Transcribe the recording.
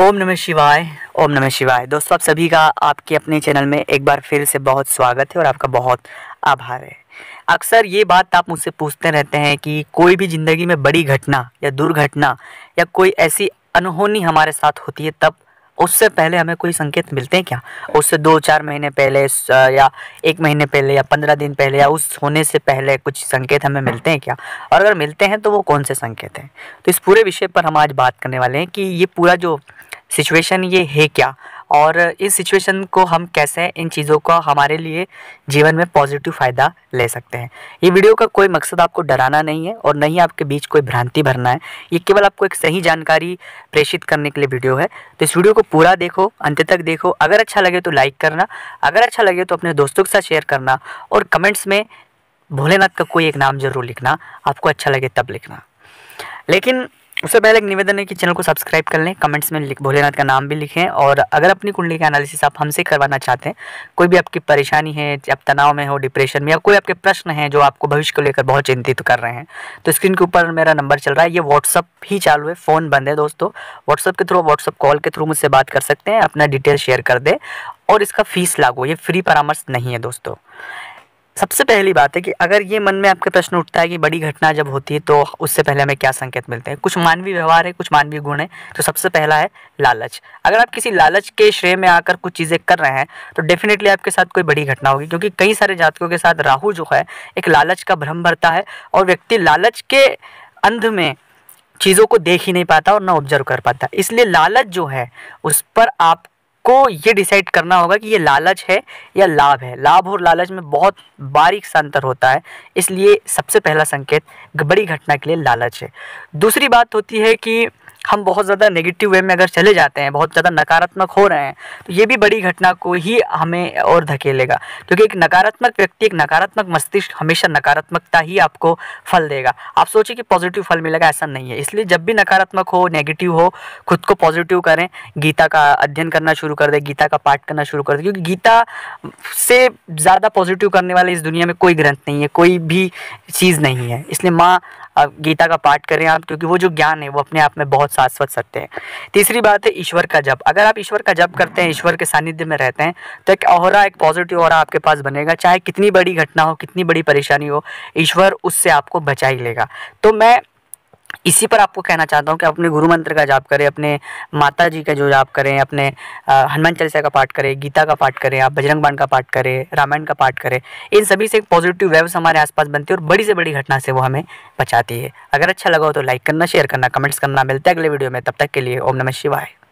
ओम नमः शिवाय ओम नमः शिवाय दोस्तों आप सभी का आपके अपने चैनल में एक बार फिर से बहुत स्वागत है और आपका बहुत आभार है अक्सर ये बात आप मुझसे पूछते रहते हैं कि कोई भी ज़िंदगी में बड़ी घटना या दुर्घटना या कोई ऐसी अनहोनी हमारे साथ होती है तब उससे पहले हमें कोई संकेत मिलते हैं क्या उससे दो चार महीने पहले या एक महीने पहले या पंद्रह दिन पहले या उस होने से पहले कुछ संकेत हमें मिलते हैं क्या और अगर मिलते हैं तो वो कौन से संकेत हैं तो इस पूरे विषय पर हम आज बात करने वाले हैं कि ये पूरा जो सिचुएशन ये है क्या और इस सिचुएशन को हम कैसे इन चीज़ों का हमारे लिए जीवन में पॉजिटिव फ़ायदा ले सकते हैं ये वीडियो का कोई मकसद आपको डराना नहीं है और न ही आपके बीच कोई भ्रांति भरना है ये केवल आपको एक सही जानकारी प्रेषित करने के लिए वीडियो है तो इस वीडियो को पूरा देखो अंत तक देखो अगर अच्छा लगे तो लाइक करना अगर अच्छा लगे तो अपने दोस्तों के साथ शेयर करना और कमेंट्स में भोलेनाथ का कोई एक नाम ज़रूर लिखना आपको अच्छा लगे तब लिखना लेकिन उससे पहले एक निवेदन है कि चैनल को सब्सक्राइब कर लें कमेंट्स में लिख भोलेनाथ का नाम भी लिखें और अगर अपनी कुंडली का एनालिसिस आप हमसे करवाना चाहते हैं कोई भी आपकी परेशानी है आप तनाव में हो डिप्रेशन में या कोई आपके प्रश्न हैं जो आपको भविष्य को लेकर बहुत चिंतित कर रहे हैं तो स्क्रीन के ऊपर मेरा नंबर चल रहा है ये व्हाट्सअप ही चालू है फ़ोन बंद है दोस्तों व्हाट्सअप के थ्रू व्हाट्सअप कॉल के थ्रू मुझसे बात कर सकते हैं अपना डिटेल शेयर कर दें और इसका फ़ीस लागू ये फ्री परामर्श नहीं है दोस्तों सबसे पहली बात है कि अगर ये मन में आपके प्रश्न उठता है कि बड़ी घटना जब होती है तो उससे पहले हमें क्या संकेत मिलते हैं कुछ मानवीय व्यवहार है कुछ मानवीय गुण है तो सबसे पहला है लालच अगर आप किसी लालच के श्रेय में आकर कुछ चीज़ें कर रहे हैं तो डेफिनेटली आपके साथ कोई बड़ी घटना होगी क्योंकि कई सारे जातकों के साथ राहू जो है एक लालच का भ्रम भरता है और व्यक्ति लालच के अंध में चीज़ों को देख ही नहीं पाता और ना ऑब्जर्व कर पाता इसलिए लालच जो है उस पर आप को ये डिसाइड करना होगा कि ये लालच है या लाभ है लाभ और लालच में बहुत बारीक सा अंतर होता है इसलिए सबसे पहला संकेत बड़ी घटना के लिए लालच है दूसरी बात होती है कि हम बहुत ज़्यादा नेगेटिव वे में अगर चले जाते हैं बहुत ज़्यादा नकारात्मक हो रहे हैं तो ये भी बड़ी घटना को ही हमें और धकेलेगा क्योंकि एक नकारात्मक व्यक्ति एक नकारात्मक मस्तिष्क हमेशा नकारात्मकता ही आपको फल देगा आप सोचिए कि पॉजिटिव फल मिलेगा ऐसा नहीं है इसलिए जब भी नकारात्मक हो नेगेटिव हो खुद को पॉजिटिव करें गीता का अध्ययन करना शुरू कर दें गीता का पाठ करना शुरू कर दें क्योंकि गीता से ज़्यादा पॉजिटिव करने वाले इस दुनिया में कोई ग्रंथ नहीं है कोई भी चीज़ नहीं है इसलिए माँ गीता का पाठ करें आप क्योंकि वो जो ज्ञान है वो अपने आप में बहुत शाश्वत सत्य है तीसरी बात है ईश्वर का जप अगर आप ईश्वर का जप करते हैं ईश्वर के सानिध्य में रहते हैं तो एक और एक पॉजिटिव और आपके पास बनेगा चाहे कितनी बड़ी घटना हो कितनी बड़ी परेशानी हो ईश्वर उससे आपको बचा ही लेगा तो मैं इसी पर आपको कहना चाहता हूँ कि आप अपने गुरु मंत्र का जाप करें अपने माता जी का जो जाप करें अपने हनुमान चालीसा का पाठ करें गीता का पाठ करें आप बजरंग बाण का पाठ करें रामायण का पाठ करें इन सभी से एक पॉजिटिव वेव्स हमारे आसपास बनती है और बड़ी से बड़ी घटना से वो हमें बचाती है अगर अच्छा लगा हो तो लाइक करना शेयर करना कमेंट्स करना मिलता है अगले वीडियो में तब तक के लिए ओम नमः शिवाय